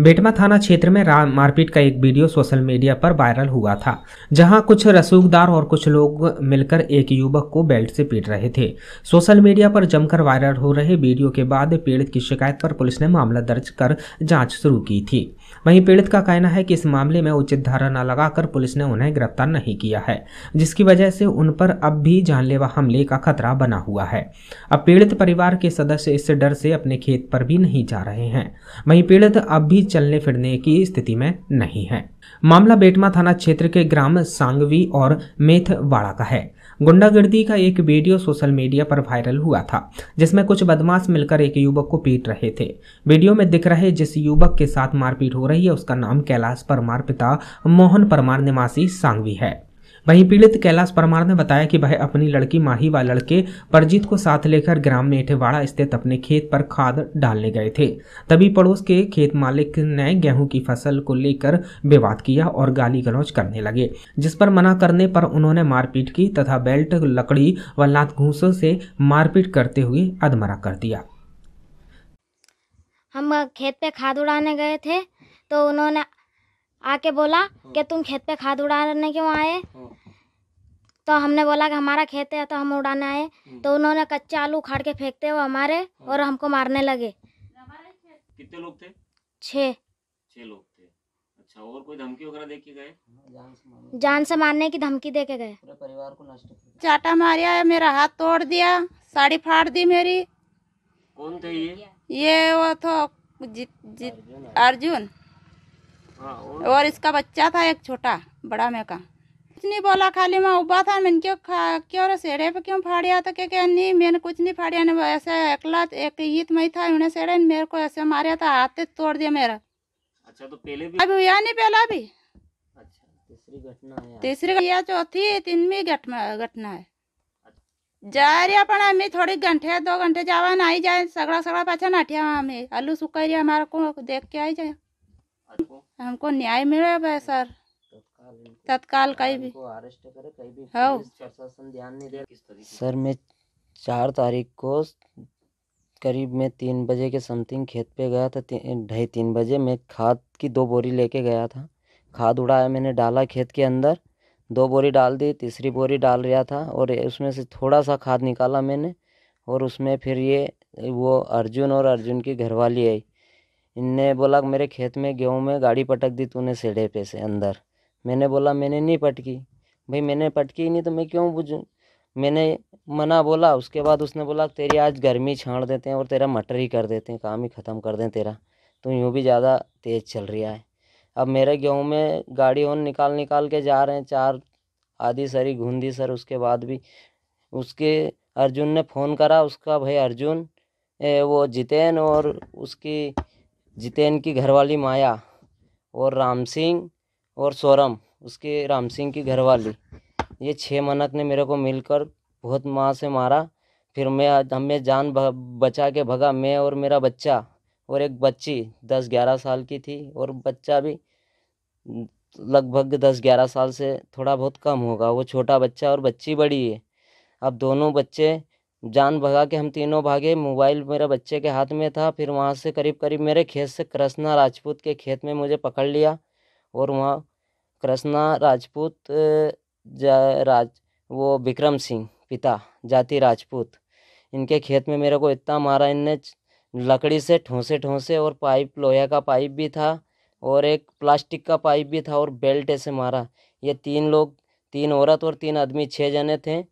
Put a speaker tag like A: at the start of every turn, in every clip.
A: बेटमा थाना क्षेत्र में मारपीट का एक वीडियो सोशल मीडिया पर वायरल हुआ था जहां कुछ रसूखदार और कुछ लोग मिलकर एक युवक को बेल्ट से पीट रहे थे सोशल मीडिया पर जमकर वायरल हो रहे वीडियो के बाद पीड़ित की शिकायत पर पुलिस ने मामला दर्ज कर जांच शुरू की थी वहीं पीड़ित का कहना है कि इस मामले में उचित धारा न लगाकर पुलिस ने उन्हें गिरफ्तार नहीं किया है जिसकी वजह से उन पर अब भी जानलेवा हमले का खतरा बना हुआ है अब पीड़ित परिवार के सदस्य इस डर से अपने खेत पर भी नहीं जा रहे हैं वहीं पीड़ित अब भी चलने फिरने की स्थिति में नहीं है मामला बेटमा थाना क्षेत्र के ग्राम सांगवी और मेथवाड़ा का है गुंडागर्दी का एक वीडियो सोशल मीडिया पर वायरल हुआ था जिसमें कुछ बदमाश मिलकर एक युवक को पीट रहे थे वीडियो में दिख रहे जिस युवक के साथ मारपीट हो रही है उसका नाम कैलाश परमार पिता मोहन परमार निवासी सांगवी है वहीं पीड़ित कैलाश परमार ने बताया कि वह अपनी लड़की माही व लड़के परजीत को साथ लेकर ग्राम मेठेवाड़ा स्थित अपने खेत पर खाद डालने गए थे तभी पड़ोस के खेत मालिक ने गेहूं की फसल को लेकर विवाद किया और गाली गलौज करने लगे जिस पर मना करने पर उन्होंने मारपीट की तथा बेल्ट लकड़ी व लात घूसों से मारपीट करते हुए अधमरा कर दिया
B: हम खेत पे खाद उड़ाने गए थे तो उन्होंने आके बोला कि तुम खेत पे खाद उड़ाने क्यों आए हाँ। तो हमने बोला कि हमारा खेत है तो हम उड़ाने आए हम्म। तो उन्होंने कच्चे आलू उखाड़ के फेंकते वो हमारे हाँ। और हमको मारने लगे कितने लोग थे छे छः लोग थे अच्छा और कोई धमकी वगैरह दे गए जान से मारने की धमकी दे के गए पूरे परिवार को नष्ट चाटा मारिया मेरा हाथ तोड़ दिया साड़ी फाड़ दी मेरी कौन थे ये ये वो तो अर्जुन हाँ, और इसका बच्चा था एक छोटा बड़ा में का इतनी बोला खाली मैं उबा था मैंने क्यों खा क्यों सेड़े पे क्यों फाड़िया था क्या क्या नहीं मैंने कुछ नहीं फाड़िया ने ऐसे अकला एक ईद में था उन्हें सेड़े ने मेरे को ऐसे मारिया था हाथ तोड़ दिया मेरा अच्छा तो पहले भी अभी हुआ नहीं पहला भी अच्छा तीसरी घटना है तीसरी चौथी तीन तीनवी घटना घटना है अच्छा। जा रही अपन आम्ही थोड़ी घंटे दो घंटे जावा ना नाही जाए सगड़ा सगड़ा पाछा नाठिया वहाँ हमें आलू सुखा रही हमारे को देख के आई जाए अच्छा। हमको न्याय मिले सर तो तत्काल कहीं भी अरेस्ट करे कहीं भी हाँ। प्रशासन ध्यान नहीं दे सर मैं चार तारीख को करीब मैं तीन बजे के समथिंग खेत पे गया था ढाई ती, तीन बजे मैं खाद की दो बोरी लेके गया था खाद उड़ाया मैंने डाला खेत के अंदर दो बोरी डाल दी तीसरी बोरी डाल रहा था और उसमें से थोड़ा सा खाद निकाला मैंने और उसमें फिर ये वो अर्जुन और अर्जुन की घरवाली आई इनने बोला मेरे खेत में गेहूँ में गाड़ी पटक दी तूने सेढ़े पे से अंदर मैंने बोला मैंने नहीं पटकी भाई मैंने पटकी ही नहीं तो मैं क्यों बुझूँ मैंने मना बोला उसके बाद उसने बोला तेरी आज गर्मी छाड़ देते हैं और तेरा मटर ही कर देते हैं काम ही ख़त्म कर दें तेरा तो यूँ भी ज़्यादा तेज़ चल रहा है अब मेरे गेहूँ में गाड़ी ओन निकाल निकाल के जा रहे हैं चार आधी सरी घूंदी सर उसके बाद भी उसके अर्जुन ने फ़ोन करा उसका भाई अर्जुन ए, वो जितेन और उसकी जितेन की घरवाली माया और राम सिंह और सोरम उसके राम सिंह की घरवाली ये छः मनक ने मेरे को मिलकर बहुत माँ से मारा फिर मैं हमें जान बचा के भगा मैं और मेरा बच्चा और एक बच्ची दस ग्यारह साल की थी और बच्चा भी लगभग दस ग्यारह साल से थोड़ा बहुत कम होगा वो छोटा बच्चा और बच्ची बड़ी है अब दोनों बच्चे जान भगा के हम तीनों भागे मोबाइल मेरे बच्चे के हाथ में था फिर वहाँ से करीब करीब मेरे खेत से कृष्णा राजपूत के खेत में मुझे पकड़ लिया और वहाँ कृष्णा राजपूत जा राज वो विक्रम सिंह पिता जाति राजपूत इनके खेत में मेरे को इतना मारा इनने लकड़ी से ठोंसे ठोंसे और पाइप लोहे का पाइप भी था और एक प्लास्टिक का पाइप भी था और बेल्ट ऐसे मारा ये तीन लोग तीन औरत और तीन आदमी छः जने थे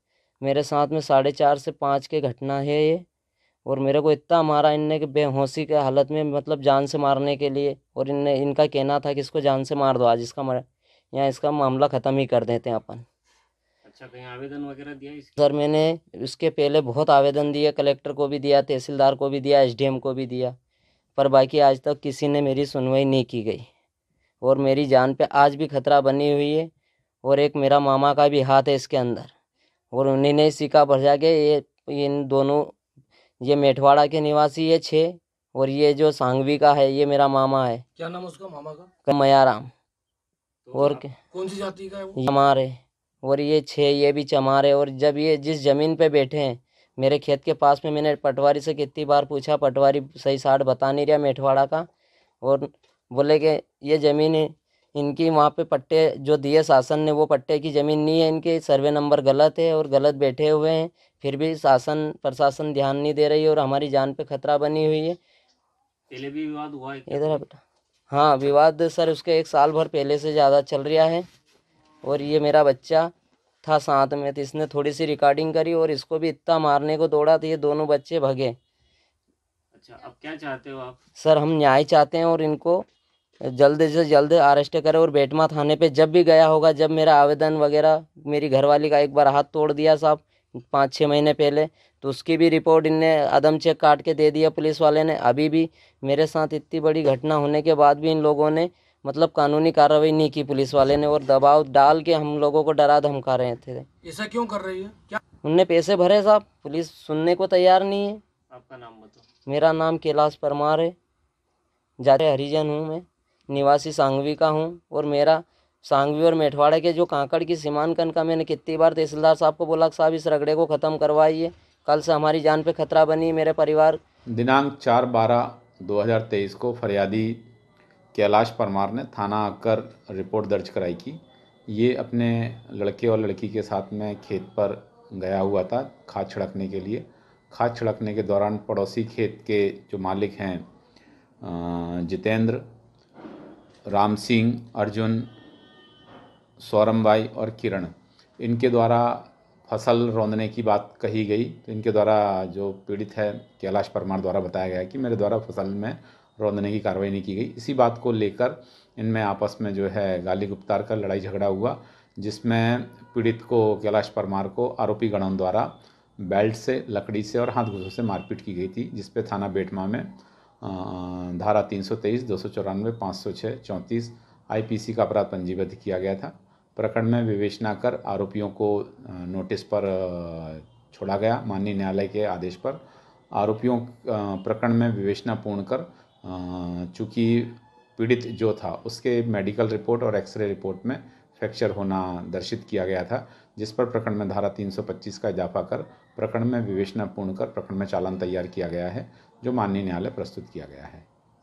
B: मेरे साथ में साढ़े चार से पाँच के घटना है ये और मेरे को इतना मारा इनने कि बेहोशी के हालत में मतलब जान से मारने के लिए और इन इनका कहना था कि इसको जान से मार दो आज इसका मर यहाँ इसका मामला ख़त्म ही कर देते हैं अपन अच्छा कहीं आवेदन वगैरह दिया सर मैंने इसके पहले बहुत आवेदन दिए कलेक्टर को भी दिया तहसीलदार को भी दिया एस को भी दिया पर बाकी आज तक किसी ने मेरी सुनवाई नहीं की गई और मेरी जान पर आज भी खतरा बनी हुई है और एक मेरा मामा का भी हाथ है इसके अंदर और उन्हीं ने सीखा भर जाके ये इन दोनों ये मेठवाड़ा के निवासी है छे और ये जो सांगवी का है ये मेरा मामा है
A: क्या नाम उसका मामा
B: का मयाराम तो और कौन सी जाति का है चमार है और ये छे ये भी चमार है और जब ये जिस ज़मीन पे बैठे हैं मेरे खेत के पास में मैंने पटवारी से कितनी बार पूछा पटवारी सही साठ बता नहीं रहा मेठवाड़ा का और बोले कि ये ज़मीन इनकी वहाँ पे पट्टे जो दिए शासन ने वो पट्टे की ज़मीन नहीं है इनके सर्वे नंबर गलत है और गलत बैठे हुए हैं फिर भी शासन प्रशासन ध्यान नहीं दे रही और हमारी जान पे खतरा बनी हुई है पहले भी विवाद हुआ है इधर बेटा हाँ विवाद सर उसके एक साल भर पहले से ज़्यादा चल रहा है और ये मेरा बच्चा था साथ में तो इसने थोड़ी सी रिकॉर्डिंग करी और इसको भी इतना मारने को दौड़ा तो ये दोनों बच्चे भगे अच्छा अब क्या चाहते हो आप सर हम न्याय चाहते हैं और इनको जल्द से जल्द अरेस्ट करें और बेटमा थाने पे जब भी गया होगा जब मेरा आवेदन वगैरह मेरी घरवाली का एक बार हाथ तोड़ दिया साहब पाँच छः महीने पहले तो उसकी भी रिपोर्ट इनने अदम चेक काट के दे दिया पुलिस वाले ने अभी भी मेरे साथ इतनी बड़ी घटना होने के बाद भी इन लोगों ने मतलब कानूनी कार्रवाई नहीं की पुलिस वाले ने और दबाव डाल के हम लोगों को डरा धमका रहे थे
A: ऐसा क्यों कर रही है क्या
B: उनने पैसे भरे साहब पुलिस सुनने को तैयार नहीं है आपका नाम बताओ मेरा नाम कैलाश परमार है जाते हरिजन हूँ मैं निवासी सांगवी का हूँ और मेरा सांगवी और मेठवाड़ा के जो कांकड़ की सीमांकन का मैंने कितनी बार तहसीलदार साहब को बोला साहब इस रगड़े को ख़त्म करवाइए कल से हमारी जान पे खतरा बनी मेरे परिवार
C: दिनांक चार बारह दो हज़ार तेईस को फरियादी कैलाश परमार ने थाना आकर रिपोर्ट दर्ज कराई की ये अपने लड़के और लड़की के साथ में खेत पर गया हुआ था खाद छिड़कने के लिए खाद छिड़कने के दौरान पड़ोसी खेत के जो मालिक हैं जितेंद्र राम सिंह अर्जुन सौरम भाई और किरण इनके द्वारा फसल रौंदने की बात कही गई तो इनके द्वारा जो पीड़ित है कैलाश परमार द्वारा बताया गया कि मेरे द्वारा फसल में रौंदने की कार्रवाई नहीं की गई इसी बात को लेकर इनमें आपस में जो है गाली गुप्तार कर लड़ाई झगड़ा हुआ जिसमें पीड़ित को कैलाश परमार को आरोपी गणों द्वारा बेल्ट से लकड़ी से और हाथ घुसों से मारपीट की गई थी जिसपे थाना बेटमा में धारा 323, चौंतीस आई पी सी का अपराध पंजीबद्ध किया गया था प्रकरण में विवेचना कर आरोपियों को नोटिस पर छोड़ा गया माननीय न्यायालय के आदेश पर आरोपियों प्रकरण में विवेचना पूर्ण कर चूँकि पीड़ित जो था उसके मेडिकल रिपोर्ट और एक्सरे रिपोर्ट में फ्रैक्चर होना दर्शित किया गया था जिस पर प्रकरण में धारा 325 का इजाफा कर प्रकरण में विवेचना पूर्ण कर प्रकरण में चालान तैयार किया गया है जो माननीय न्यायालय प्रस्तुत किया गया है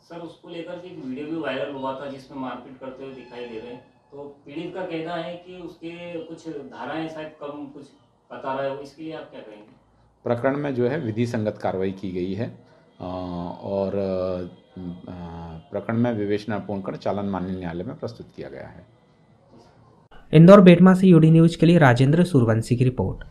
B: सर उसको लेकर एक वीडियो भी वायरल हुआ था जिसमें मारपीट करते हुए दिखाई दे रहे हैं तो पीड़ित का कहना है कि उसके कुछ धाराएं शायद कम कुछ बता रहे हो इसके लिए आप क्या कहेंगे
C: प्रकरण में जो है विधि संगत कार्रवाई की गई है और प्रकरण में विवेचना पूर्ण कर चालन माननीय न्यायालय में प्रस्तुत किया गया है
A: इंदौर बेटमा से यूडी न्यूज के लिए राजेंद्र सूर्यवंशी की रिपोर्ट